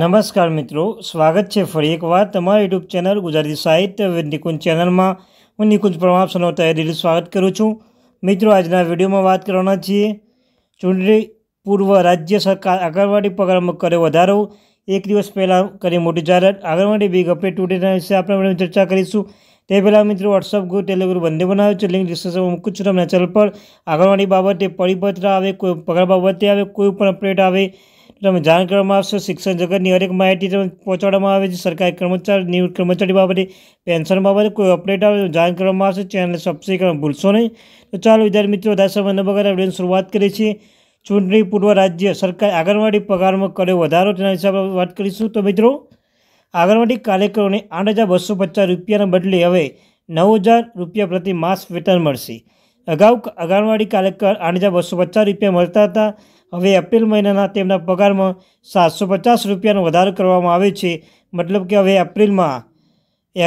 નમસ્કાર મિત્રો સ્વાગત છે ફરી એકવાર તમારા યુટ્યુબ ચેનલ ગુજરાતી સાહિત્ય નિકુંજ ચેનલમાં હું નિકુંજ પ્રમાપ સનો તૈયારીનું સ્વાગત કરું છું મિત્રો આજના વિડીયોમાં વાત કરવાના છીએ ચૂંટણી પૂર્વ રાજ્ય સરકાર આંગણવાડી પગારમાં કર્યો વધારો એક દિવસ પહેલાં કરી મોટી જાહેરાત આંગણવાડી બી ગપે ટુડેના વિશે આપણે ચર્ચા કરીશું તે પહેલાં મિત્રો વોટ્સઅપ ગ્રુપ ટેલિગ્રુપ બંને બનાવ્યું છે લિંક ડિસ્ક્રિપ્શનમાં મૂકું છું તમને ચેનલ પર આંગણવાડી બાબતે પરિપત્ર આવે કોઈ પગાર બાબતે આવે કોઈ પણ અપડેટ આવે તમે જાણ કરવામાં આવશે શિક્ષણ જગતની હરેક માહિતી તમને પહોંચાડવામાં આવે છે સરકારી કર્મચારી નિવૃત્ત કર્મચારી બાબતે પેન્શન બાબતે કોઈ અપડેટ આવે જાણ કરવામાં આવશે ચેનલને સબસ્ક્રાઈબ કરવા ભૂલશો નહીં તો ચાલો વિદ્યાર્થી મિત્રો સમય દાસભા નબગર આપણે શરૂઆત કરીએ છીએ ચૂંટણી પૂર્વ રાજ્ય સરકાર આંગણવાડી પગારમાં કર્યો વધારો તેના હિસાબે વાત કરીશું તો મિત્રો આંગણવાડી કાર્યકરોને આઠ હજાર બસો પચાસ રૂપિયાના બદલે હવે નવ હજાર રૂપિયા પ્રતિ માસ વેતન મળશે અગાઉ આંગણવાડી કાર્યકર આઠ હજાર બસો પચાસ રૂપિયા મળતા હતા હવે એપ્રિલ મહિનાના તેમના પગારમાં સાતસો પચાસ રૂપિયાનો વધારો કરવામાં આવે છે મતલબ કે હવે એપ્રિલમાં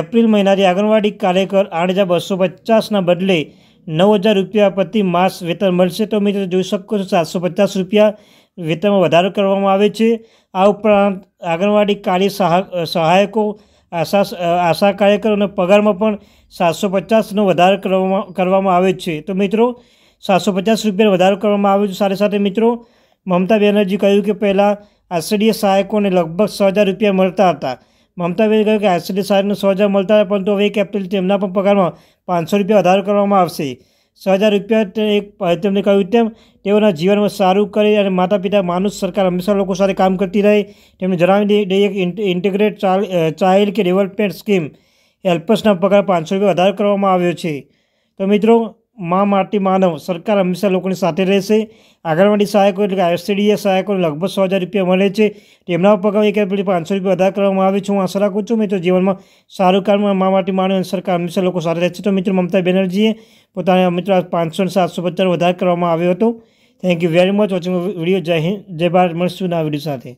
એપ્રિલ મહિનાથી આંગણવાડી કાર્યકર આઠ હજાર બસો પચાસના બદલે નવ હજાર રૂપિયા પ્રતિ માસ વેતન મળશે તો મિત્રો જોઈ શકો છો સાતસો પચાસ રૂપિયા વેતનમાં વધારો કરવામાં આવે છે આ ઉપરાંત આંગણવાડી કાર્ય સહાયકો આશા આશા કાર્યકરોને પગારમાં પણ સાતસો પચાસનો વધારો કરવામાં કરવામાં આવે છે તો મિત્રો સાતસો પચાસ રૂપિયા વધારો કરવામાં આવ્યો છે સાથે સાથે મિત્રો મમતા બેનર્જી કહ્યું કે પહેલાં આશ્ચર્ય સહાયકોને લગભગ છ હજાર રૂપિયા મળતા હતા મમતા બેનર્જી કહ્યું કે આશ્ચર્ય સહાયકને છ હજાર મળતા હતા પરંતુ હવે એક એપ્રિલથી એમના પણ પગારમાં પાંચસો રૂપિયા વધારો કરવામાં આવશે હજાર રૂપિયા એક તેમને કહ્યું તેમ તેઓના જીવનમાં સારું કરે અને માતા પિતા માનુસ સરકાર હંમેશા લોકો સાથે કામ કરતી રહે તેમણે જણાવી દઈએ કે ઇન્ટિગ્રેટ ચાઇલ્ડ કે ડેવલપમેન્ટ સ્કીમ હેલ્પર્સના પગાર પાંચસો રૂપિયા વધારો કરવામાં આવ્યો છે તો મિત્રો મા માટે માનવ સરકાર હંમેશા લોકોની સાથે રહેશે આંગણવાડી સહાયકો એટલે કે એસટીડીએ સહાયકોને લગભગ સો હજાર રૂપિયા મળે છે તેમના પગાર એક પછી પાંચસો રૂપિયા વધારે કરવામાં આવે છે હું આશા રાખું છું મિત્રો જીવનમાં સારું કામ મા માટે માનવ અને સરકાર હંમેશા લોકો સાથે રહેશે તો મિત્રો મમતા બેનર્જીએ પોતાના મિત્ર પાંચસો અને સાતસો પચાસ વધારે કરવામાં આવ્યો હતો thank you very much watching video Jai Hind જય ભારત મળશું આ વિડીયો સાથે